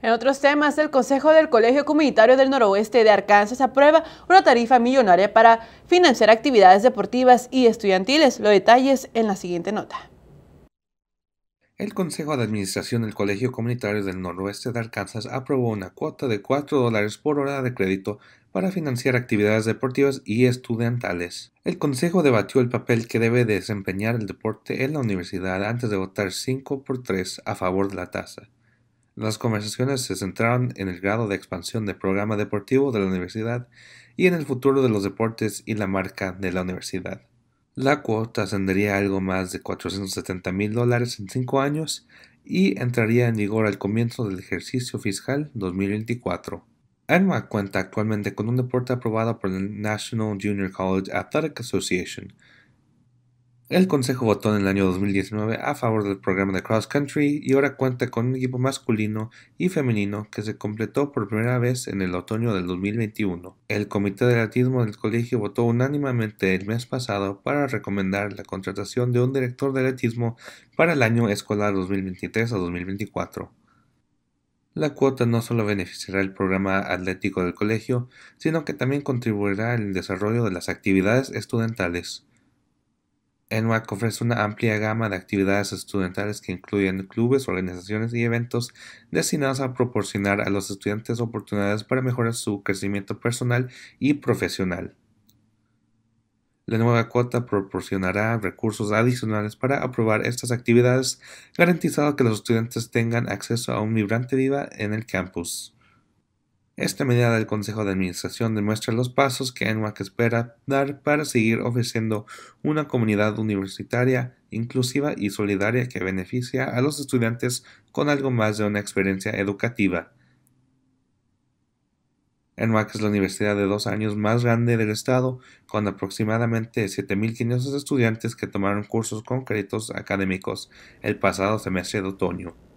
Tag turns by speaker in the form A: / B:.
A: En otros temas, el Consejo del Colegio Comunitario del Noroeste de Arkansas aprueba una tarifa millonaria para financiar actividades deportivas y estudiantiles. Los detalles en la siguiente nota. El Consejo de Administración del Colegio Comunitario del Noroeste de Arkansas aprobó una cuota de 4 dólares por hora de crédito para financiar actividades deportivas y estudiantales. El Consejo debatió el papel que debe desempeñar el deporte en la universidad antes de votar 5 por 3 a favor de la tasa. Las conversaciones se centraron en el grado de expansión del programa deportivo de la universidad y en el futuro de los deportes y la marca de la universidad. La cuota ascendería a algo más de 470 mil dólares en cinco años y entraría en vigor al comienzo del ejercicio fiscal 2024. Anma cuenta actualmente con un deporte aprobado por la National Junior College Athletic Association, el Consejo votó en el año 2019 a favor del programa de Cross Country y ahora cuenta con un equipo masculino y femenino que se completó por primera vez en el otoño del 2021. El Comité de Atletismo del Colegio votó unánimemente el mes pasado para recomendar la contratación de un director de atletismo para el año escolar 2023 a 2024. La cuota no solo beneficiará el programa atlético del colegio, sino que también contribuirá al desarrollo de las actividades estudiantales. ENUAC ofrece una amplia gama de actividades estudiantiles que incluyen clubes, organizaciones y eventos destinados a proporcionar a los estudiantes oportunidades para mejorar su crecimiento personal y profesional. La nueva cuota proporcionará recursos adicionales para aprobar estas actividades, garantizando que los estudiantes tengan acceso a un vibrante viva en el campus. Esta medida del Consejo de Administración demuestra los pasos que NWAC espera dar para seguir ofreciendo una comunidad universitaria inclusiva y solidaria que beneficia a los estudiantes con algo más de una experiencia educativa. NWAC es la universidad de dos años más grande del estado, con aproximadamente 7.500 estudiantes que tomaron cursos concretos académicos el pasado semestre de otoño.